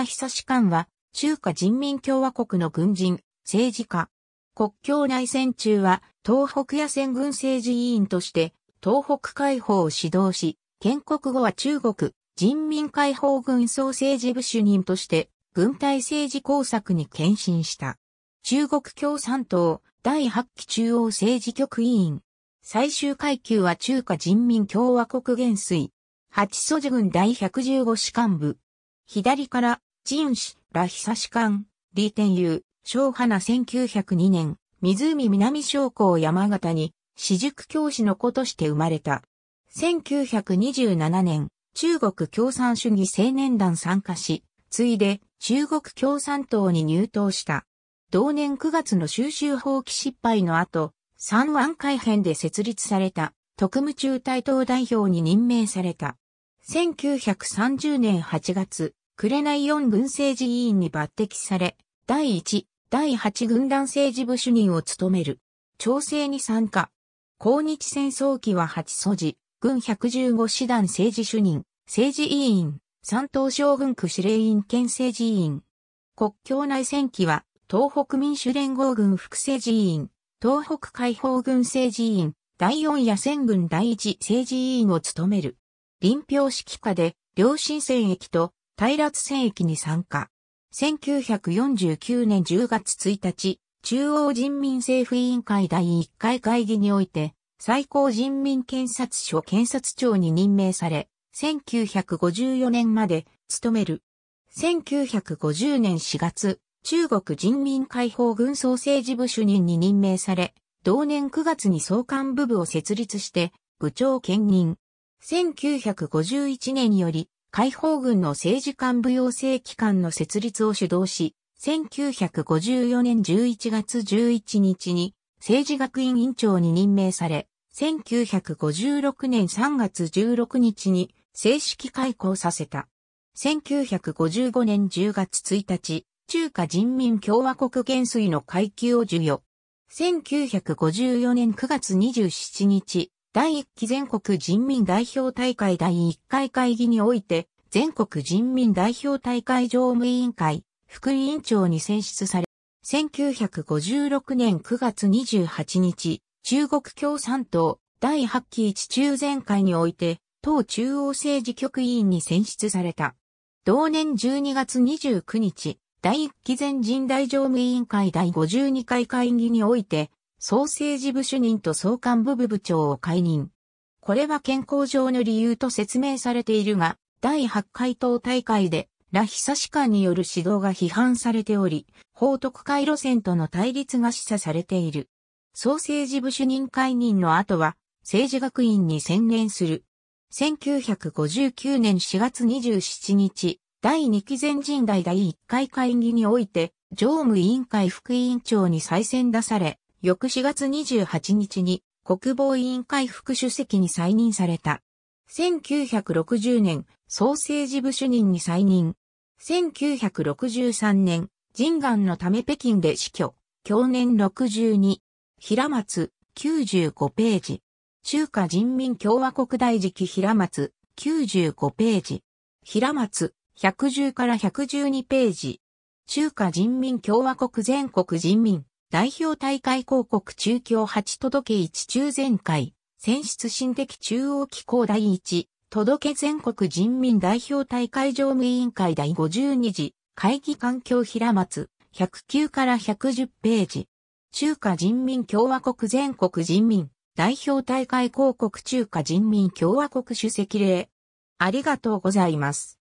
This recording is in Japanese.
ヒ久士官は、中華人民共和国の軍人、政治家。国境内戦中は、東北野戦軍政治委員として、東北解放を指導し、建国後は中国、人民解放軍総政治部主任として、軍隊政治工作に献身した。中国共産党第8期中央政治局委員。最終階級は中華人民共和国元帥。八祖寺軍第115士官部。左から、ジン氏、ラヒサシカン、リーテンユー、小花1902年、湖南商工山形に、私塾教師の子として生まれた。1927年、中国共産主義青年団参加し、ついで中国共産党に入党した。同年9月の収集放棄失敗の後、三湾改編で設立された特務中隊党代表に任命された。1930年8月、紅4軍政治委員に抜擢され、第1、第8軍団政治部主任を務める。調整に参加。抗日戦争期は8素地、軍115師団政治主任、政治委員、三島将軍区司令員兼政治委員。国境内戦期は、東北民主連合軍副政治委員、東北解放軍政治委員、第4野戦軍第1政治委員を務める。臨氷指揮下で、両親戦役と対立戦役に参加。1949年10月1日、中央人民政府委員会第1回会議において、最高人民検察署検察庁に任命され、1954年まで務める。1950年4月、中国人民解放軍総政治部主任に任命され、同年9月に総監部部を設立して、部長兼任。1951年より解放軍の政治官部養成機関の設立を主導し、1954年11月11日に政治学院院長に任命され、1956年3月16日に正式開校させた。1955年10月1日、中華人民共和国元帥の階級を授与。1954年9月27日、第1期全国人民代表大会第1回会議において、全国人民代表大会常務委員会、副委員長に選出され、1956年9月28日、中国共産党第8期一中全会において、党中央政治局委員に選出された。同年12月29日、第1期全人代常務委員会第52回会議において、総政治部主任と総幹部部部長を解任。これは健康上の理由と説明されているが、第8回党大会で、ラ・ヒサ士官による指導が批判されており、法徳会路線との対立が示唆されている。総政治部主任解任の後は、政治学院に専念する。1959年4月27日、第2期全人代第1回会議において、常務委員会副委員長に再選出され、翌4月28日に国防委員会副主席に再任された。1960年、総政治部主任に再任。1963年、腎願のため北京で死去。去年62。平松、95ページ。中華人民共和国大時期平松、95ページ。平松、110から112ページ。中華人民共和国全国人民代表大会広告中京八届一中全会、選出新的中央機構第一、届全国人民代表大会常務委員会第52次、会議環境平松、109から110ページ。中華人民共和国全国人民、代表大会広告中華人民共和国主席令。ありがとうございます。